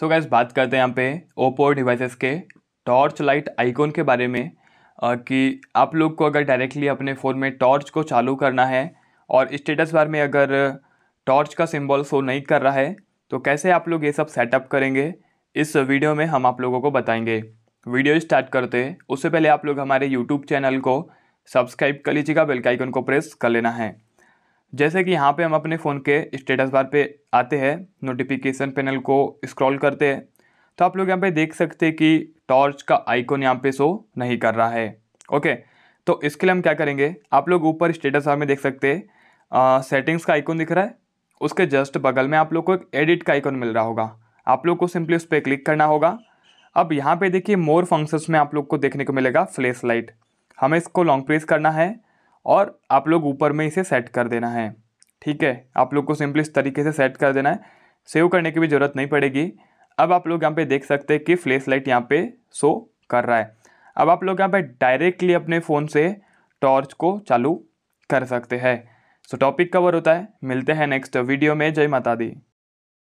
सो so gas बात करते हैं यहाँ पे ओप्पो डिवाइसेस के टॉर्च लाइट आइकॉन के बारे में कि आप लोग को अगर डायरेक्टली अपने फ़ोन में टॉर्च को चालू करना है और स्टेटस बार में अगर टॉर्च का सिंबल शो नहीं कर रहा है तो कैसे आप लोग ये सब सेटअप करेंगे इस वीडियो में हम आप लोगों को बताएंगे वीडियो स्टार्ट करते उससे पहले आप लोग हमारे यूट्यूब चैनल को सब्सक्राइब कर लीजिएगा बेल आइकन को प्रेस कर लेना है जैसे कि यहाँ पे हम अपने फ़ोन के स्टेटस बार पे आते हैं नोटिफिकेशन पैनल को स्क्रॉल करते हैं तो आप लोग यहाँ पे देख सकते हैं कि टॉर्च का आइकॉन यहाँ पे शो नहीं कर रहा है ओके तो इसके लिए हम क्या करेंगे आप लोग ऊपर स्टेटस बार में देख सकते हैं सेटिंग्स का आइकॉन दिख रहा है उसके जस्ट बगल में आप लोग को एक एडिट का आइकॉन मिल रहा होगा आप लोग को सिंपली उस पर क्लिक करना होगा अब यहाँ पे देखिए मोर फंक्शंस में आप लोग को देखने को मिलेगा फ्लैश लाइट हमें इसको लॉन्ग प्रेस करना है और आप लोग ऊपर में इसे सेट कर देना है ठीक है आप लोग को सिंपली इस तरीके से सेट कर देना है सेव करने की भी ज़रूरत नहीं पड़ेगी अब आप लोग यहाँ पे देख सकते हैं कि फ्लैश लाइट यहाँ पे शो कर रहा है अब आप लोग यहाँ पे डायरेक्टली अपने फ़ोन से टॉर्च को चालू कर सकते हैं सो टॉपिक कवर होता है मिलते हैं नेक्स्ट वीडियो में जय माता दी